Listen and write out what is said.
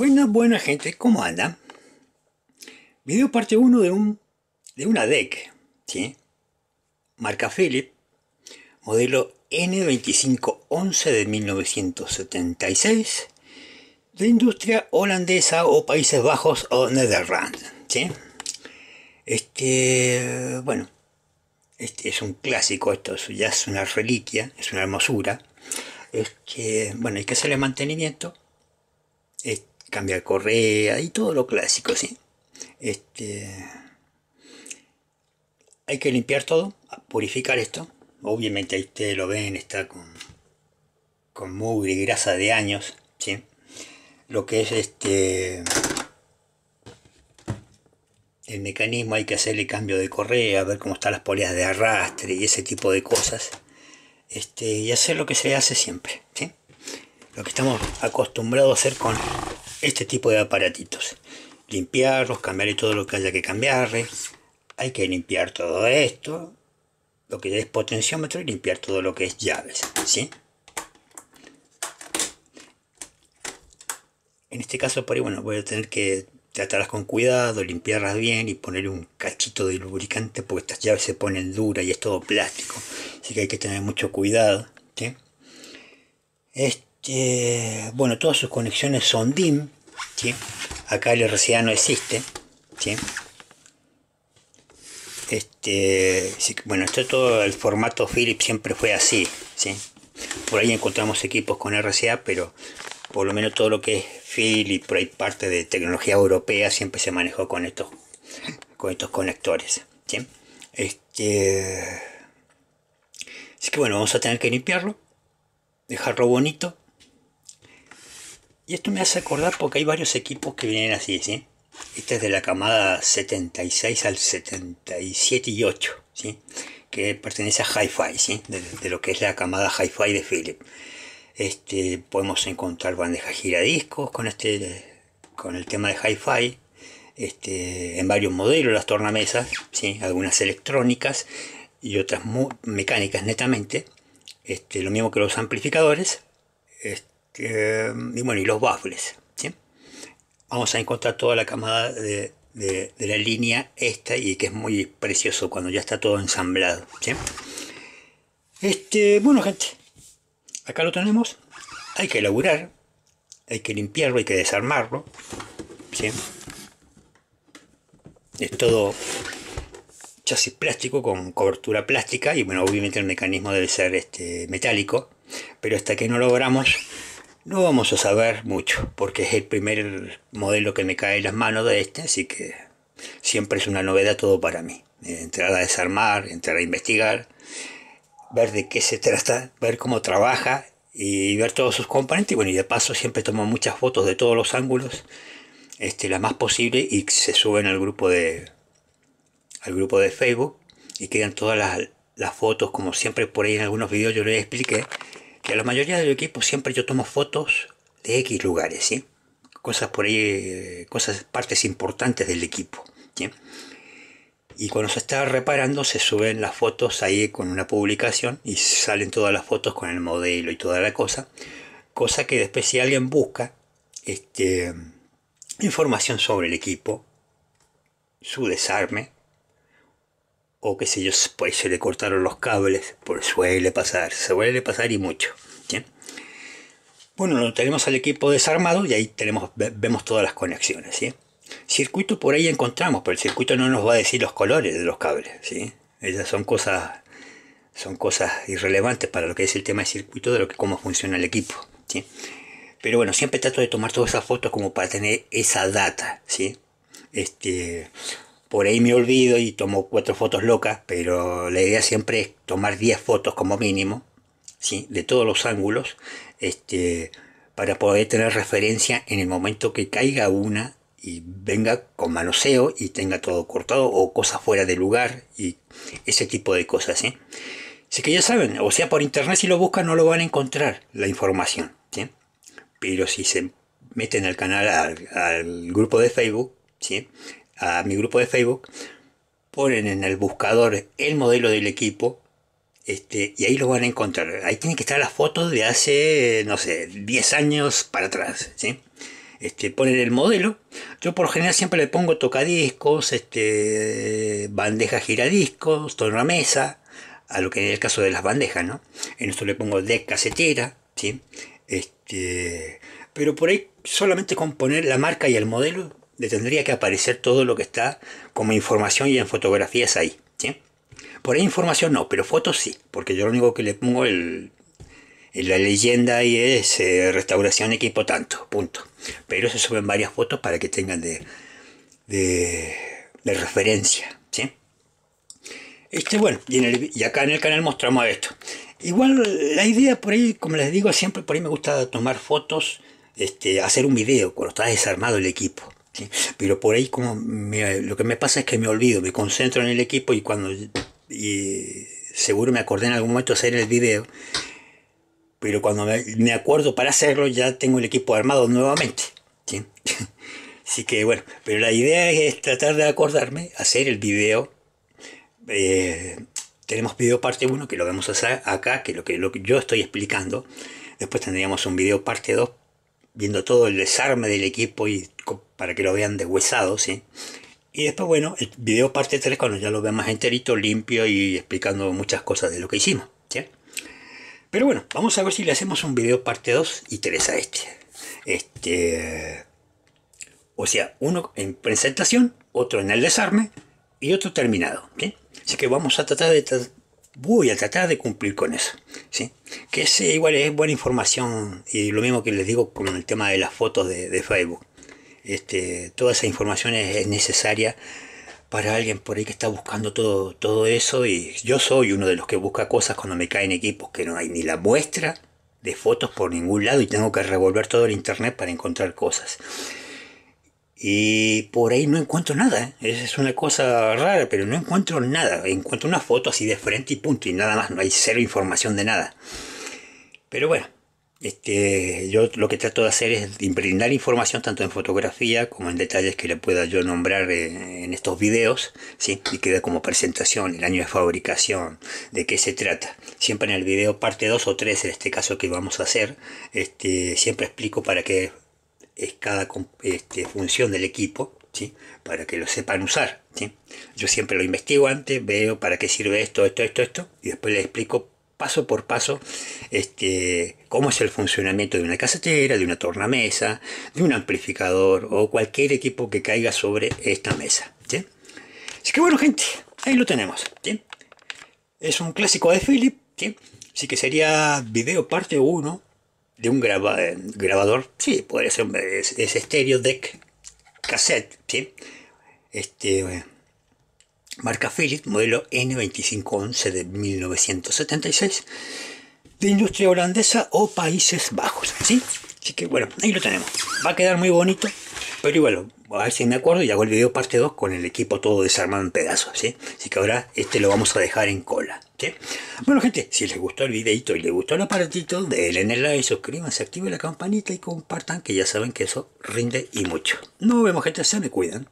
Buenas, buena gente, ¿cómo anda? Video parte 1 de, un, de una deck, ¿sí? Marca Philip, modelo N2511 de 1976, de industria holandesa o Países Bajos o Netherlands, ¿sí? Este, bueno, este es un clásico, esto ya es una reliquia, es una hermosura. que, este, bueno, hay que hacerle mantenimiento. Este, cambiar correa y todo lo clásico, ¿sí? Este, hay que limpiar todo, purificar esto. Obviamente ahí ustedes lo ven, está con, con mugre y grasa de años, Lo que es este... El mecanismo hay que hacerle cambio de correa, ver cómo están las poleas de arrastre y ese tipo de cosas. Este, y hacer lo que se hace siempre, Lo que estamos acostumbrados a hacer con este tipo de aparatitos. Limpiarlos, cambiarle todo lo que haya que cambiarle. Hay que limpiar todo esto, lo que es potenciómetro y limpiar todo lo que es llaves, ¿sí? En este caso, por ahí, bueno, voy a tener que tratarlas con cuidado, limpiarlas bien y poner un cachito de lubricante porque estas llaves se ponen duras y es todo plástico. Así que hay que tener mucho cuidado. Esto eh, bueno, todas sus conexiones son DIM, acá el RCA no existe, este, bueno, esto todo el formato Philips siempre fue así, por ahí encontramos equipos con RCA, pero por lo menos todo lo que es Philips, por ahí parte de tecnología europea, siempre se manejó con estos, con estos conectores. Este, así que bueno, vamos a tener que limpiarlo, dejarlo bonito y esto me hace acordar porque hay varios equipos que vienen así, ¿sí? Este es de la camada 76 al 77 y 8, ¿sí? Que pertenece a Hi-Fi, ¿sí? De, lo que es la camada Hi-Fi de Philip. Este, podemos encontrar bandejas giradiscos con, este, con el tema de Hi-Fi. Este, en varios modelos las tornamesas, ¿sí? algunas electrónicas y otras mecánicas netamente. Este, lo mismo que los amplificadores. Este, eh, y bueno, y los baffles. Vamos a encontrar toda la camada de, la línea esta y que es muy precioso cuando ya está todo ensamblado. Este, bueno gente, acá lo tenemos, hay que elaborar, hay que limpiarlo, hay que desarmarlo. Es todo chasis plástico con cobertura plástica y bueno, obviamente el mecanismo debe ser este, metálico, pero hasta que no logramos no vamos a saber mucho, porque es el primer modelo que me cae en las manos de este, así que siempre es una novedad todo para mí. Entrar a desarmar, entrar a investigar, ver de qué se trata, ver cómo trabaja y ver todos sus componentes. Y bueno, y de paso siempre tomo muchas fotos de todos los ángulos, este, las más posible, y se suben al grupo de, al grupo de Facebook y quedan todas las, fotos, como siempre por ahí en algunos videos yo les expliqué que la mayoría del equipo siempre yo tomo fotos de X lugares, ¿sí? Cosas por ahí, cosas, partes importantes del equipo, Y cuando se está reparando se suben las fotos ahí con una publicación y salen todas las fotos con el modelo y toda la cosa. Cosa que después si alguien busca este, información sobre el equipo, su desarme, o qué sé yo, pues se le cortaron los cables, pues suele pasar, se suele pasar y mucho. ¿sí? Bueno, tenemos al equipo desarmado y ahí tenemos, vemos todas las conexiones. ¿sí? Circuito por ahí encontramos, pero el circuito no nos va a decir los colores de los cables. ¿sí? Esas son cosas, son cosas irrelevantes para lo que es el tema de circuito, de lo que, cómo funciona el equipo. ¿sí? Pero bueno, siempre trato de tomar todas esas fotos como para tener esa data. ¿sí? Este, por ahí me olvido y tomo cuatro fotos locas, pero la idea siempre es tomar 10 fotos como mínimo, ¿sí? de todos los ángulos, este, para poder tener referencia en el momento que caiga una y venga con manoseo y tenga todo cortado o cosas fuera de lugar y ese tipo de cosas. ¿sí? Así que ya saben, o sea, por internet si lo buscan no lo van a encontrar la información. ¿sí? Pero si se meten al canal, al, al grupo de Facebook, ¿sí? a mi grupo de Facebook, ponen en el buscador el modelo del equipo este, y ahí lo van a encontrar. Ahí tienen que estar las fotos de hace, no sé, 10 años para atrás. ¿sí? Este, ponen el modelo. Yo por general siempre le pongo tocadiscos, este, bandeja giradiscos, tornamesa, a lo que en el caso de las bandejas, ¿no? En esto le pongo de casetera, ¿sí? Este, pero por ahí solamente con poner la marca y el modelo le tendría que aparecer todo lo que está como información y en fotografías ahí. ¿sí? Por ahí información no, pero fotos sí, porque yo lo único que le pongo en la leyenda ahí es eh, restauración equipo tanto, punto. Pero se suben varias fotos para que tengan de, referencia. ¿sí? Este, bueno, y, acá en el canal mostramos esto. Igual la idea por ahí, como les digo siempre, por ahí me gusta tomar fotos, este, hacer un video cuando está desarmado el equipo. ¿sí? Pero por ahí como lo que me pasa es que me olvido, me concentro en el equipo y cuando... Y seguro me acordé en algún momento hacer el video. Pero cuando me, acuerdo para hacerlo ya tengo el equipo armado nuevamente. ¿sí? Así que bueno, pero la idea es tratar de acordarme, hacer el video. Eh, tenemos video parte 1 que lo vamos a hacer acá, que lo que, lo que yo estoy explicando. Después tendríamos un video parte 2 viendo todo el desarme del equipo y para que lo vean deshuesado, ¿sí? Y después, bueno, el video parte 3, cuando ya lo vean más enterito, limpio y explicando muchas cosas de lo que hicimos, Pero bueno, vamos a ver si le hacemos un video parte 2 y 3 a este. Este... O sea, uno en presentación, otro en el desarme y otro terminado, Así que vamos a tratar de... voy a tratar de cumplir con eso, ¿sí? Que es igual, es buena información y lo mismo que les digo con el tema de las fotos de Facebook este, toda esa información es, necesaria para alguien por ahí que está buscando todo, todo eso. Y yo soy uno de los que busca cosas cuando me caen equipos que no hay ni la muestra de fotos por ningún lado y tengo que revolver todo el internet para encontrar cosas. Y por ahí no encuentro nada. ¿eh? Es una cosa rara, pero no encuentro nada. Encuentro una foto así de frente y punto. Y nada más, no hay cero información de nada. Pero bueno, este, yo lo que trato de hacer es brindar información tanto en fotografía como en detalles que le pueda yo nombrar eh, en estos videos, ¿sí? y queda como presentación, el año de fabricación, de qué se trata. Siempre en el video parte 2 o 3, en este caso que vamos a hacer, este, siempre explico para qué es cada este, función del equipo, para que lo sepan usar. Yo siempre lo investigo antes, veo para qué sirve esto, esto, esto, esto, y después le explico paso por paso este, cómo es el funcionamiento de una casetera, de una tornamesa, de un amplificador o cualquier equipo que caiga sobre esta mesa. Así que bueno gente, ahí lo tenemos. Es un clásico de Philip, ¿sí? así que sería video parte 1 de un grabador, sí, podría ser es, estéreo deck cassette, ¿sí? Este, marca Philips, modelo N2511 de 1976, de industria holandesa o Países Bajos. ¿sí? Así que bueno, ahí lo tenemos. Va a quedar muy bonito, pero igual, a ver si me acuerdo y hago el video parte 2 con el equipo todo desarmado en pedazos. ¿sí? Así que ahora este lo vamos a dejar en cola. ¿sí? Bueno gente, si les gustó el videito y les gustó el aparatito, denle like, suscríbanse, activen la campanita y compartan que ya saben que eso rinde y mucho. Nos vemos gente, se me cuidan.